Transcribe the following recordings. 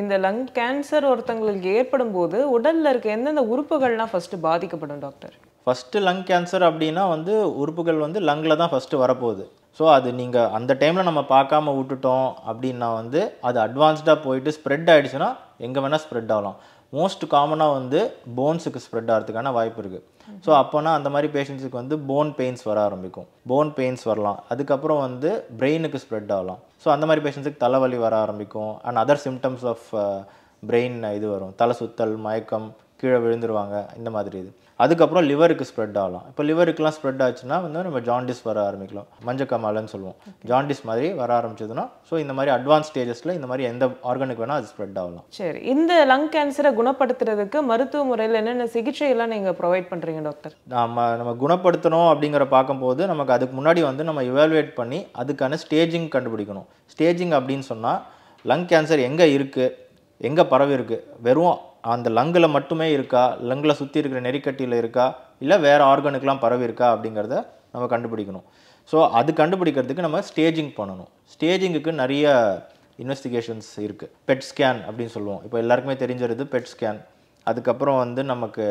இந்த lung cancer ஒருத்தங்களுக்கு ஏற்படும் போது உடலில் இருக்க எந்தெந்த உறுப்புகள்லாம் ஃபஸ்ட்டு பாதிக்கப்படும் டாக்டர் ஃபஸ்ட்டு லங் கேன்சர் அப்படின்னா வந்து உறுப்புகள் வந்து லங்கில் தான் ஃபஸ்ட்டு வரப்போகுது ஸோ அது நீங்கள் அந்த டைமில் நம்ம பார்க்காம விட்டுட்டோம் அப்படின்னா வந்து அது அட்வான்ஸ்டாக போயிட்டு ஸ்ப்ரெட் ஆகிடுச்சுன்னா எங்கே வேணால் ஸ்ப்ரெட் ஆகலாம் மோஸ்ட் காமனாக வந்து போன்ஸுக்கு ஸ்ப்ரெட் ஆகிறதுக்கான வாய்ப்பு இருக்குது ஸோ அப்போனா அந்த மாதிரி பேஷண்ட்ஸுக்கு வந்து போன் பெயின்ஸ் வர ஆரம்பிக்கும் போன் பெயின்ஸ் வரலாம் அதுக்கப்புறம் வந்து பிரெயினுக்கு ஸ்ப்ரெட் ஆகலாம் ஸோ அந்த மாதிரி பேஷண்ட்ஸுக்கு தலைவலி வர ஆரம்பிக்கும் and other symptoms of brain இது வரும் தலை சுத்தல் மயக்கம் கீழே விழுந்துருவாங்க இந்த மாதிரி இது அதுக்கப்புறம் லிவருக்கு ஸ்ப்ரெட் ஆகலாம் இப்போ லிவருக்குலாம் ஸ்ப்ரெட் ஆச்சுன்னா வந்து நம்ம ஜாண்டிஸ் வர ஆரம்பிக்கலாம் மஞ்சக்கமாலன்னு சொல்லுவோம் ஜாண்டிஸ் மாதிரி வர ஆரம்பிச்சதுன்னா ஸோ இந்த மாதிரி அட்வான்ஸ் ஸ்டேஜஸில் இந்த மாதிரி எந்த ஆர்கனுக்கு வேணால் அது ஸ்ப்ரெட் ஆகலாம் சரி இந்த லங் கேன்சரை குணப்படுத்துறதுக்கு மருத்துவ முறையில் என்னென்ன சிகிச்சையெல்லாம் நீங்கள் ப்ரொவைட் பண்ணுறீங்க டாக்டர் நம்ம நம்ம குணப்படுத்தணும் அப்படிங்கிற பார்க்கும்போது நமக்கு அதுக்கு முன்னாடி வந்து நம்ம இவால்வேட் பண்ணி அதுக்கான ஸ்டேஜிங் கண்டுபிடிக்கணும் ஸ்டேஜிங் அப்படின்னு சொன்னால் லங் கேன்சர் எங்கே இருக்குது எங்கே பரவி இருக்குது வெறும் அந்த லங்கில் மட்டுமே இருக்கா லங்கில் சுற்றி இருக்கிற நெறிக்கட்டியில் இருக்கா இல்லை வேறு ஆர்கனுக்கெலாம் பரவி இருக்கா அப்படிங்கிறத நம்ம கண்டுபிடிக்கணும் ஸோ அது கண்டுபிடிக்கிறதுக்கு நம்ம ஸ்டேஜிங் பண்ணணும் ஸ்டேஜிங்குக்கு நிறைய இன்வெஸ்டிகேஷன்ஸ் இருக்குது பெட் ஸ்கேன் அப்படின்னு சொல்லுவோம் இப்போ எல்லாருக்குமே தெரிஞ்சிருது பெட் ஸ்கேன் அதுக்கப்புறம் வந்து நமக்கு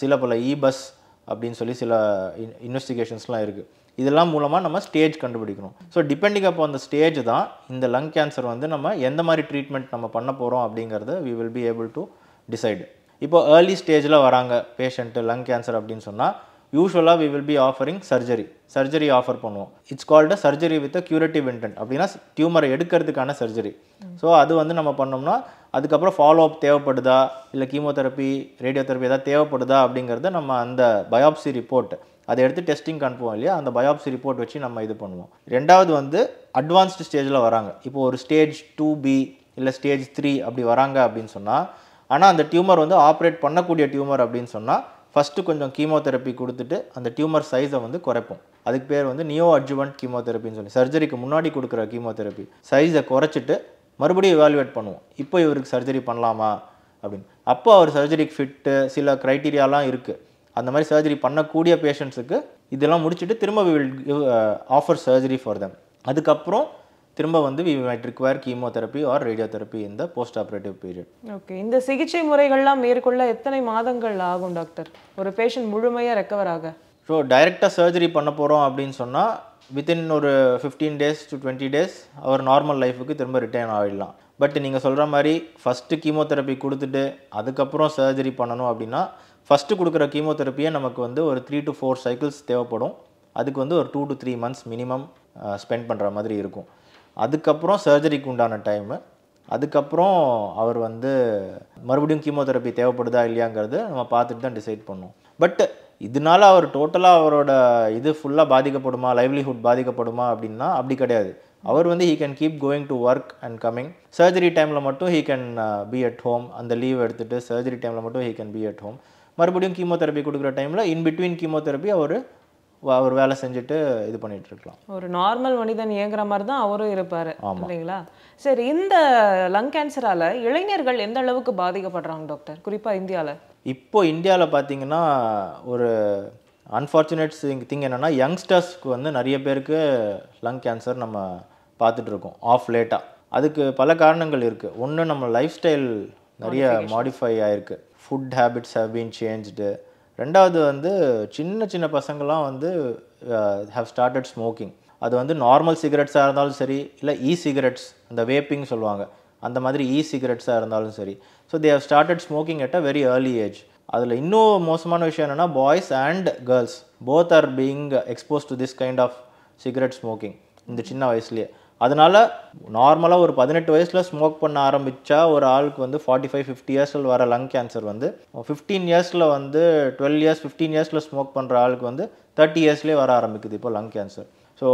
சில பல இ பஸ் அப்படின்னு சொல்லி சில இன்வெஸ்டிகேஷன்ஸ்லாம் இருக்குது இதெல்லாம் மூலமாக நம்ம ஸ்டேஜ் கண்டுபிடிக்கணும் ஸோ டிபெண்டிங் அப்போ அந்த ஸ்டேஜ் தான் இந்த லங் கேன்சர் வந்து நம்ம எந்த மாதிரி ட்ரீட்மெண்ட் நம்ம பண்ண போகிறோம் அப்படிங்கிறது we will be able to decide இப்போ ஏர்லி ஸ்டேஜில் வராங்க பேஷண்ட்டு லங் கேன்சர் அப்படின்னு சொன்னால் யூஸ்வலாக we will be offering surgery surgery offer பண்ணுவோம் it's a surgery with a curative intent அப்படின்னா டியூமரை எடுக்கிறதுக்கான சர்ஜரி ஸோ அது வந்து நம்ம பண்ணோம்னா அதுக்கப்புறம் ஃபாலோ அப் தேவைப்படுதா இல்லை கீமோதெரப்பி ரேடியோதெரப்பி எதாவது தேவைப்படுதா அப்படிங்கிறத நம்ம அந்த பயாப்சி ரிப்போர்ட் அதை எடுத்து டெஸ்டிங் அனுப்புவோம் இல்லையா அந்த பயோப்சி ரிப்போர்ட் வச்சு நம்ம இது பண்ணுவோம் ரெண்டாவது வந்து அட்வான்ஸ்டு ஸ்டேஜில் வராங்க இப்போ ஒரு ஸ்டேஜ் டூ பி இல்லை ஸ்டேஜ் த்ரீ அப்படி வராங்க அப்படின்னு சொன்னால் ஆனால் அந்த டியூமர் வந்து ஆப்ரேட் பண்ணக்கூடிய டியூமர் அப்படின்னு சொன்னால் ஃபஸ்ட்டு கொஞ்சம் கீமோதெரப்பி கொடுத்துட்டு அந்த டியூமர் சைஸை வந்து குறைப்போம் அதுக்கு பேர் வந்து நியோ அட்ஜுவன்ட் கீமோதெரப்பின்னு சொல்லி சர்ஜரிக்கு முன்னாடி கொடுக்குற கீமோதெரப்பி சைஸை குறைச்சிட்டு மறுபடியும் வேல்யூவேட் பண்ணுவோம் இப்போ இவருக்கு சர்ஜரி பண்ணலாமா அப்படின்னு அப்போ அவர் சர்ஜரிக்கு ஃபிட்டு சில க்ரைட்டீரியாலாம் இருக்குது அந்த மாதிரி சர்ஜரி பண்ணக்கூடிய பேஷண்ட்ஸுக்கு இதெல்லாம் முடிச்சுட்டு திரும்ப we will give offer surgery for them அதுக்கப்புறம் திரும்ப வந்து we might require therapy or therapy இந்த போஸ்ட் ஆப்ரேட்டிவ் பீரியட் ஓகே இந்த சிகிச்சை முறைகள்லாம் மேற்கொள்ள எத்தனை மாதங்கள் ஆகும் டாக்டர் ஒரு பேஷண்ட் முழுமையாக ரெக்கவர் ஆக ஸோ டைரெக்டாக சர்ஜரி பண்ண போகிறோம் அப்படின்னு சொன்னால் வித்தின் ஒரு fifteen days to twenty days அவர் நார்மல் லைஃபுக்கு திரும்ப ரிட்டர்ன் ஆகிடலாம் பட் நீங்கள் சொல்கிற மாதிரி ஃபஸ்ட்டு தெரப்பி கொடுத்துட்டு அதுக்கப்புறம் சர்ஜரி பண்ணணும் அப்படின்னா ஃபஸ்ட்டு கொடுக்குற கீமோதெரப்பியே நமக்கு வந்து ஒரு த்ரீ டு ஃபோர் சைக்கிள்ஸ் தேவைப்படும் அதுக்கு வந்து ஒரு two to three months minimum spend பண்ணுற மாதிரி இருக்கும் அதுக்கப்புறம் சர்ஜரிக்கு உண்டான டைமு அதுக்கப்புறம் அவர் வந்து மறுபடியும் கீமோதெரப்பி தேவைப்படுதா இல்லையாங்கிறது நம்ம பார்த்துட்டு தான் டிசைட் பண்ணுவோம் பட் இதனால அவர் டோட்டலாக அவரோட இது ஃபுல்லாக பாதிக்கப்படுமா லைவ்லிஹுட் பாதிக்கப்படுமா அப்படின்னா அப்படி கிடையாது அவர் வந்து he can keep going to work and coming surgery டைமில் மட்டும் he can be at home அந்த லீவ் எடுத்துகிட்டு சர்ஜரி டைமில் மட்டும் he can be at home மறுபடியும் கீமோதெரப்பி கொடுக்குற டைமில் இன் பிட்வீன் கீமோதெரப்பி அவர் அவர் வேலை செஞ்சுட்டு இது பண்ணிட்டு இருக்கலாம் ஒரு நார்மல் மனிதன் இயங்குற மாதிரி தான் அவரும் இருப்பார் இல்லைங்களா சரி இந்த லங் கேன்சரால் இளைஞர்கள் எந்த அளவுக்கு பாதிக்கப்படுறாங்க டாக்டர் குறிப்பாக இந்தியாவில் இப்போ இந்தியாவில் பார்த்தீங்கன்னா ஒரு அன்ஃபார்ச்சுனேட் திங் திங் என்னென்னா யங்ஸ்டர்ஸ்க்கு வந்து நிறைய பேருக்கு லங் கேன்சர் நம்ம பார்த்துட்ருக்கோம் ஆஃப் லேட்டாக அதுக்கு பல காரணங்கள் இருக்குது ஒன்று நம்ம லைஃப் ஸ்டைல் நிறைய மாடிஃபை ஆகிருக்கு food habits have been change ரெண்டாவது வந்து சின்ன சின்ன பசங்கள்லாம் வந்து ஹவ் ஸ்டார்டட் ஸ்மோக்கிங் அது வந்து நார்மல் சிகரெட்ஸாக இருந்தாலும் சரி இல்லை இ சிகரெட்ஸ் அந்த வேப்பிங் சொல்லுவாங்க அந்த மாதிரி இ சிகரெட்ஸாக இருந்தாலும் சரி so they have started smoking at a very early age அதில் இன்னும் மோசமான விஷயம் என்னென்னா boys and girls both are being expose to this kind of cigarette smoking இந்த சின்ன வயசுலேயே அதனால் நார்மலாக ஒரு பதினெட்டு வயசில் ஸ்மோக் பண்ண ஆரம்பித்தா ஒரு ஆளுக்கு வந்து ஃபார்ட்டி ஃபைவ் ஃபிஃப்டி இயர்ஸில் வர லங் கேன்சர் வந்து ஃபிஃப்டீன் இயர்ஸில் வந்து டுவெல் இயர்ஸ் ஃபிஃப்டீன் இயர்ஸில் ஸ்மோக் பண்ணுற ஆளுக்கு வந்து தேர்ட்டி இயர்ஸ்லேயே வர ஆரம்பிக்குது இப்போ லங் கேன்சர் ஸோ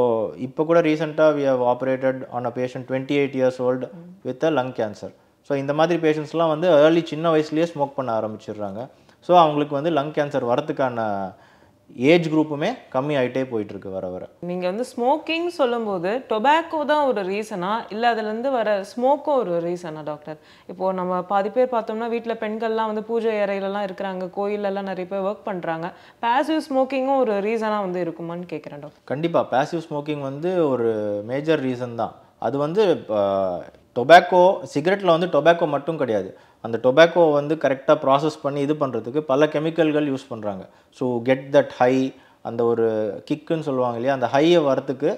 இப்போ கூட ரீசெண்டாக we have operated on a patient twenty eight years old with a lung cancer so இந்த மாதிரி பேஷண்ட்ஸ்லாம் வந்து ஏர்லி சின்ன வயசுலேயே ஸ்மோக் பண்ண ஆரம்பிச்சிடுறாங்க ஸோ அவங்களுக்கு வந்து லங் கேன்சர் வரத்துக்கான ஏஜ் குரூப்புமே கம்மி ஆகிட்டே போயிட்டுருக்கு வர வர நீங்கள் வந்து ஸ்மோக்கிங் சொல்லும்போது டொபாக்கோ தான் ஒரு ரீசனா இல்லை அதுலேருந்து வர ஸ்மோக்கும் ஒரு ரீசனா டாக்டர் இப்போது நம்ம பாதி பேர் பார்த்தோம்னா வீட்டில் பெண்கள்லாம் வந்து பூஜை அறையிலலாம் இருக்கிறாங்க கோயிலெல்லாம் நிறைய பேர் ஒர்க் பண்ணுறாங்க பேசிவ் ஸ்மோக்கிங்கும் ஒரு ரீசனாக வந்து இருக்குமான்னு கேட்குறேன் டாக்டர் கண்டிப்பாக பேசிவ் ஸ்மோக்கிங் வந்து ஒரு மேஜர் ரீசன் தான் அது வந்து டொபாக்கோ சிகரெட்டில் வந்து டொபாக்கோ மட்டும் கிடையாது அந்த டொபாக்கோ வந்து கரெக்டாக ப்ராசஸ் பண்ணி இது பண்ணுறதுக்கு பல கெமிக்கல்கள் யூஸ் பண்ணுறாங்க ஸோ கெட் தட் ஹை அந்த ஒரு கிக்குன்னு சொல்லுவாங்க இல்லையா அந்த ஹையை வரத்துக்கு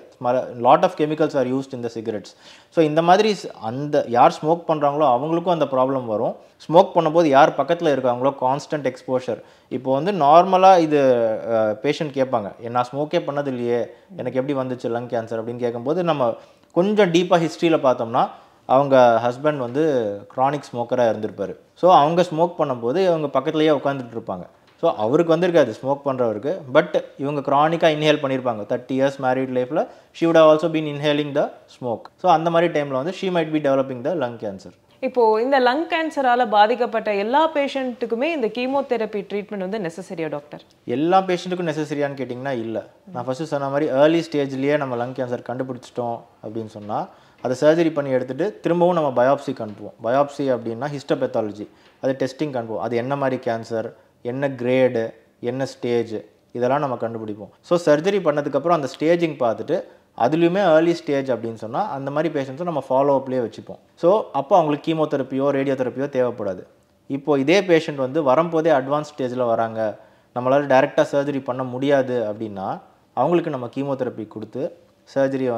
lot of chemicals are used இந்த சிகரெட்ஸ் ஸோ இந்த மாதிரி அந்த யார் ஸ்மோக் பண்ணுறாங்களோ அவங்களுக்கும் அந்த ப்ராப்ளம் வரும் ஸ்மோக் பண்ணும்போது யார் பக்கத்தில் இருக்காங்களோ கான்ஸ்டன்ட் எக்ஸ்போஷர் இப்போ வந்து நார்மலாக இது பேஷண்ட் கேட்பாங்க நான் ஸ்மோக்கே பண்ணது இல்லையே எனக்கு எப்படி வந்துச்சு லங் கேன்சர் அப்படின்னு கேட்கும்போது நம்ம கொஞ்சம் டீப்பாக ஹிஸ்ட்ரியில் பார்த்தோம்னா அவங்க ஹஸ்பண்ட் வந்து க்ரானிக் ஸ்மோக்கராக இருந்திருப்பார் ஸோ அவங்க ஸ்மோக் பண்ணும்போது இவங்க பக்கத்துலேயே உட்காந்துட்டு இருப்பாங்க ஸோ அவருக்கு வந்திருக்காது ஸ்மோக் பண்ணுறவருக்கு பட் இவங்க க்ரானிக்காக இன்ஹேல் பண்ணியிருப்பாங்க தேர்ட்டி இயர்ஸ் மேரிட் லைஃப்பில் she would also been inhaling the smoke so அந்த மாதிரி டைமில் வந்து she might be developing the lung cancer இப்போது இந்த லங் கேன்சரால் பாதிக்கப்பட்ட எல்லா பேஷண்ட்டுக்குமே இந்த கீமோதெரப்பி ட்ரீட்மெண்ட் வந்து நெசசரியா டாக்டர் எல்லா பேஷண்ட்டுக்கும் நெசசரியான்னு கேட்டிங்கன்னா இல்லை நான் ஃபஸ்ட்டு சொன்ன மாதிரி ஏர்லி ஸ்டேஜ்லேயே நம்ம லங் கேன்சர் கண்டுபிடிச்சிட்டோம் அப்படின்னு சொன்னால் அதை சர்ஜரி பண்ணி எடுத்துகிட்டு திரும்பவும் நம்ம பயாப்சிக்கு அனுப்புவோம் பயாப்சி அப்படின்னா ஹிஸ்டபெத்தாலஜி அது டெஸ்டிங் அனுப்புவோம் அது என்ன மாதிரி கேன்சர் என்ன கிரேடு என்ன ஸ்டேஜ் இதெல்லாம் நம்ம கண்டுபிடிப்போம் ஸோ சர்ஜரி பண்ணதுக்கப்புறம் அந்த ஸ்டேஜிங் பார்த்துட்டு அதுலேயுமே ஏர்லி ஸ்டேஜ் அப்படின்னு சொன்னால் அந்த மாதிரி பேஷண்ட்ஸை நம்ம ஃபாலோ அப்லேயே வச்சுப்போம் ஸோ அப்போ அவங்களுக்கு கீமோதெரப்பியோ ரேடியோதெரப்பியோ தேவைப்படாது இப்போது இதே பேஷண்ட் வந்து வரும்போதே அட்வான்ஸ் ஸ்டேஜில் வராங்க நம்மளால் டேரெக்டாக சர்ஜரி பண்ண முடியாது அப்படின்னா அவங்களுக்கு நம்ம கீமோதெரப்பி கொடுத்து சர்ஜரியை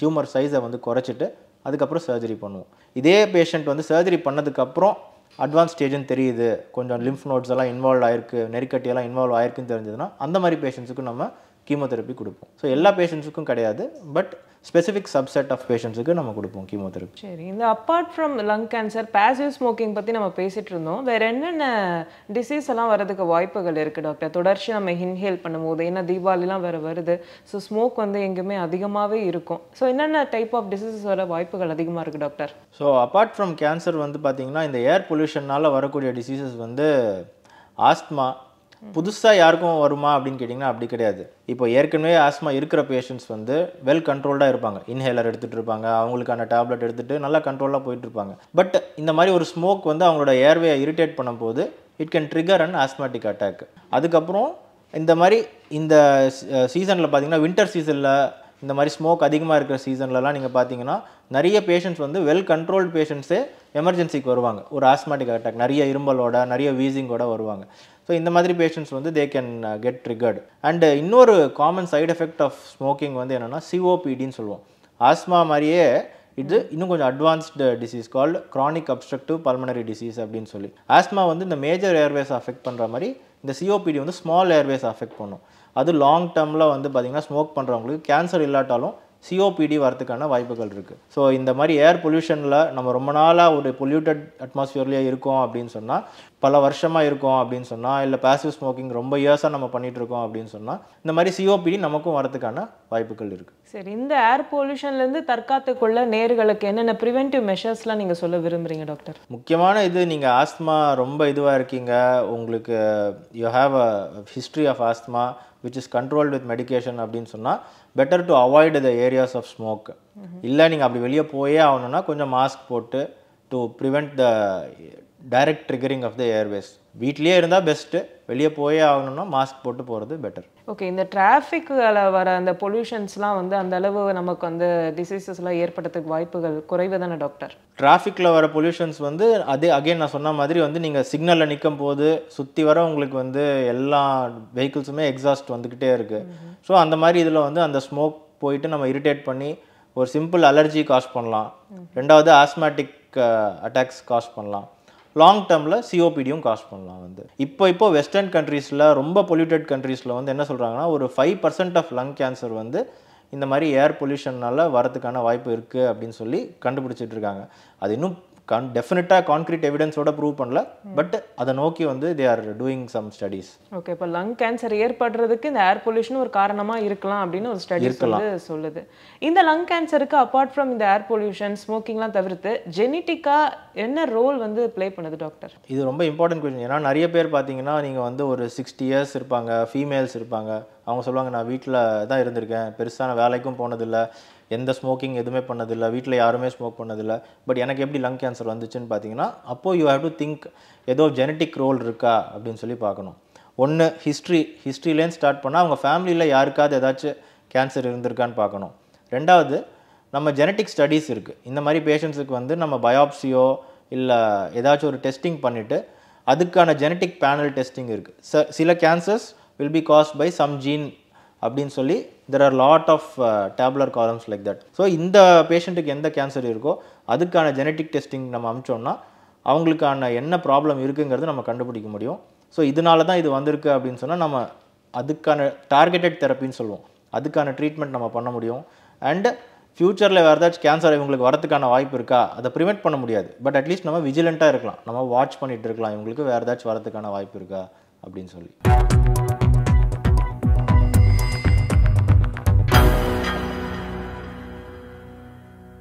டியூமர் சைஸை வந்து குறைச்சிட்டு அதுக்கப்புறம் சர்ஜரி பண்ணுவோம் இதே பேஷண்ட் வந்து சர்ஜரி பண்ணதுக்கப்புறம் அட்வான்ஸ் ஸ்டேஜ்னு தெரியுது கொஞ்சம் லிம்ஃப் நோட்ஸ் எல்லாம் இன்வால்வ் ஆயிருக்கு நெருக்கட்டியெல்லாம் இன்வால்வ் ஆயிருக்குன்னு தெரிஞ்சதுன்னா அந்த மாதிரி பேஷண்ட்ஸுக்கு நம்ம கீமோதெரப்பி கொடுப்போம் ஸோ எல்லா பேஷண்ட்ஸுக்கும் கிடையாது பட் ஸ்பெசிஃபிக் சப்செட் ஆஃப் பேஷண்ட்ஸுக்கு நம்ம கொடுப்போம் கீமோதெரப்பி சரி இந்த apart from lung cancer passive smoking பற்றி நம்ம பேசிகிட்டு இருந்தோம் வேறு என்னென்ன டிசீஸ் எல்லாம் வரதுக்கு வாய்ப்புகள் இருக்குது டாக்டர் தொடர்ச்சி நம்ம இன்ஹேல் பண்ணும்போது ஏன்னா தீபாவளிலாம் வேறு வருது ஸோ ஸ்மோக் வந்து எங்கேயுமே அதிகமாகவே இருக்கும் ஸோ என்னென்ன டைப் ஆஃப் டிசீசஸ் வர வாய்ப்புகள் அதிகமாக இருக்குது doctor so apart from cancer வந்து பார்த்திங்கன்னா இந்த ஏர் பொல்யூஷன்னால் வரக்கூடிய டிசீசஸ் வந்து ஆஸ்மா புதுசாக யாருக்கும் வருமா அப்படின்னு கேட்டிங்கன்னா அப்படி கிடையாது இப்போ ஏற்கனவே ஆஸ்மா இருக்கிற பேஷண்ட்ஸ் வந்து வெல் கண்ட்ரோல்டாக இருப்பாங்க இன்ஹேலர் எடுத்துகிட்டு இருப்பாங்க அவங்களுக்கான டேப்லெட் எடுத்துகிட்டு நல்லா கண்ட்ரோலாக போயிட்டு இருப்பாங்க பட் இந்த மாதிரி ஒரு ஸ்மோக் வந்து அவங்களோட ஏர்வேயை இரிட்டேட் பண்ணும்போது it can trigger and asthmatic attack அதுக்கப்புறம் இந்த மாதிரி இந்த சீசனில் பார்த்தீங்கன்னா வின்டர் சீசனில் இந்த மாதிரி ஸ்மோக் அதிகமாக இருக்கிற சீசன்லலாம் நீங்கள் பார்த்தீங்கன்னா நிறைய பேஷண்ட்ஸ் வந்து வெல் கண்ட்ரோல்டு பேஷண்ட்ஸே எமர்ஜென்சிக்கு வருவாங்க ஒரு ஆஸ்மாட்டிக் அட்டாக் நிறைய இரும்பலோட நிறைய வீசிங்கோட வருவாங்க ஸோ இந்த மாதிரி பேஷண்ட்ஸ் வந்து they can get triggered and இன்னொரு common side effect of smoking வந்து என்னென்னா சிஓபிடின்னு சொல்லுவோம் ஆஸ்மா மாதிரியே இது இன்னும் கொஞ்சம் advanced disease called chronic obstructive pulmonary disease அப்படின்னு சொல்லி ஆஸ்மா வந்து இந்த மேஜர் ஏர்வேஸ் அஃபெக்ட் பண்ணுற மாதிரி இந்த சிஓபிடி வந்து ஸ்மால் ஏர்வேஸ் அஃபெக்ட் பண்ணும் அது லாங் டேர்மில் வந்து பார்த்திங்கன்னா ஸ்மோக் பண்ணுறவங்களுக்கு கேன்சர் இல்லாட்டாலும் சிஓபிடி வரதுக்கான வாய்ப்புகள் இருக்குது ஸோ இந்த மாதிரி ஏர் பொல்யூஷனில் நம்ம ரொம்ப நாளாக ஒரு பொல்யூட்டட் அட்மாஸ்ஃபியர்லேயே இருக்கோம் அப்படின்னு சொன்னால் பல வருஷமாக இருக்கோம் அப்படின்னு சொன்னால் இல்லை பேசிவ் ஸ்மோக்கிங் ரொம்ப இயர்ஸாக நம்ம பண்ணிகிட்ருக்கோம் அப்படின்னு சொன்னால் இந்த மாதிரி சிஓபிடி நமக்கும் வரதுக்கான வாய்ப்புகள் இருக்குது சரி இந்த ஏர் பொல்யூஷன்லேருந்து தற்காத்து கொள்ள நேர்களுக்கு என்னென்ன ப்ரிவென்டிவ் மெஷர்ஸ்லாம் நீங்கள் சொல்ல விரும்புகிறீங்க டாக்டர் முக்கியமான இது நீங்கள் ஆஸ்துமா ரொம்ப இதுவாக இருக்கீங்க உங்களுக்கு you have a history of asthma which is control with medication அப்படின்னு சொன்னால் better to avoid the areas of smoke இல்லை நீங்கள் அப்படி வெளியே போயே ஆகணும்னா கொஞ்சம் மாஸ்க் போட்டு to prevent the direct triggering of the airways வீட்லேயே இருந்தால் பெஸ்ட்டு வெளியே போயே ஆகணும்னா மாஸ்க் போட்டு போகிறது பெட்டர் ஓகே இந்த டிராஃபிக்கில் வர அந்த பொல்யூஷன்ஸ்லாம் வந்து அந்த அளவு நமக்கு வந்து டிசீசஸ்லாம் ஏற்படுறதுக்கு வாய்ப்புகள் குறைவு தானே டாக்டர் டிராஃபிக்கில் வர பொல்யூஷன்ஸ் வந்து அதே அகைன் நான் சொன்ன மாதிரி வந்து நீங்கள் சிக்னலில் நிற்கும் போது சுற்றி வர உங்களுக்கு வந்து எல்லா வெஹிக்கிள்ஸுமே எக்ஸாஸ்ட் வந்துக்கிட்டே இருக்குது ஸோ அந்த மாதிரி இதில் வந்து அந்த ஸ்மோக் போயிட்டு நம்ம இரிட்டேட் பண்ணி ஒரு சிம்பிள் அலர்ஜி காஸ் பண்ணலாம் ரெண்டாவது ஆஸ்மேட்டிக் அட்டாக்ஸ் காஸ் பண்ணலாம் லாங் டேர்மில் சிஓபிடியும் காஸ்ட் பண்ணலாம் வந்து இப்போ இப்போ வெஸ்டர்ன் கண்ட்ரீஸில் ரொம்ப பொல்யூட்டட் கண்ட்ரீஸில் வந்து என்ன சொல்கிறாங்கன்னா ஒரு five percent of lung cancer வந்து இந்த மாதிரி ஏர் பொல்யூஷன்னால் வரதுக்கான வாய்ப்பு இருக்குது அப்படின்னு சொல்லி கண்டுபிடிச்சிட்டு இருக்காங்க அது இன்னும் கான் டெஃபினட்டாக கான்க்ரீட் எவிடன்ஸோட ப்ரூவ் பண்ணல பட் அதை நோக்கி வந்து they are doing some studies okay இப்போ லங் கேன்சர் ஏற்படுறதுக்கு இந்த ஏர் பொல்யூஷன் ஒரு காரணமாக இருக்கலாம் அப்படின்னு ஒரு ஸ்டடி வந்து சொல்லுது இந்த லங் கேன்சருக்கு அப்பார்ட் ஃப்ரம் இந்த ஏர் பொல்யூஷன் ஸ்மோக்கிங்லாம் தவிர்த்து ஜெனட்டிக்காக என்ன ரோல் வந்து ப்ளே பண்ணுது டாக்டர் இது ரொம்ப இம்பார்ட்டன்ட் கொஸ்டின் ஏன்னா நிறைய பேர் பார்த்தீங்கன்னா நீங்கள் வந்து ஒரு சிக்ஸ்டி இயர்ஸ் இருப்பாங்க ஃபீமேல்ஸ் இருப்பாங்க அவங்க சொல்லுவாங்க நான் வீட்டில் தான் இருந்திருக்கேன் பெருசான வேலைக்கும் போனதில்லை எந்த ஸ்மோக்கிங் எதுவுமே பண்ணதில்லை வீட்டில் யாருமே ஸ்மோக் பண்ணதில்லை பட் எனக்கு எப்படி லங் கேன்சர் வந்துச்சுன்னு பார்த்தீங்கன்னா அப்போது யூ ஹேவ் டு திங்க் ஏதோ ஜெனட்டிக் ரோல் இருக்கா அப்படின்னு சொல்லி பார்க்கணும் ஒன்று ஹிஸ்ட்ரி ஹிஸ்ட்ரிலேருந்து ஸ்டார்ட் பண்ணால் அவங்க ஃபேமிலியில் யாருக்காவது ஏதாச்சும் கேன்சர் இருந்திருக்கான்னு பார்க்கணும் ரெண்டாவது நம்ம ஜெனட்டிக் ஸ்டடீஸ் இருக்குது இந்த மாதிரி பேஷண்ட்ஸுக்கு வந்து நம்ம பயாப்சியோ இல்லை ஏதாச்சும் ஒரு டெஸ்டிங் பண்ணிவிட்டு அதுக்கான ஜெனட்டிக் பேனல் டெஸ்டிங் இருக்குது ச சில cancers will be caused by some gene அப்படின்னு சொல்லி there are lot of tabular columns like that so இந்த பேஷண்ட்டுக்கு எந்த கேன்சர் இருக்கோ அதுக்கான ஜெனட்டிக் டெஸ்டிங் நம்ம அமிச்சோம்னா அவங்களுக்கான என்ன ப்ராப்ளம் இருக்குங்கிறது நம்ம கண்டுபிடிக்க முடியும் ஸோ இதனால தான் இது வந்திருக்கு அப்படின்னு சொன்னால் நம்ம அதுக்கான டார்கெட்டட் தெரப்பின்னு சொல்லுவோம் அதுக்கான ட்ரீட்மெண்ட் நம்ம பண்ண முடியும் அண்டு ஃப்யூச்சரில் வேறு ஏதாச்சும் கேன்சர் இவங்களுக்கு வரதுக்கான வாய்ப்பு இருக்கா அதை ப்ரிவெண்ட் பண்ண முடியாது பட் அட்லீஸ்ட் நம்ம விஜிலண்ட்டாக இருக்கலாம் நம்ம வாட்ச் பண்ணிகிட்டு இருக்கலாம் இவங்களுக்கு வேறு ஏதாச்சும் வரதுக்கான வாய்ப்பு இருக்கா அப்படின்னு சொல்லி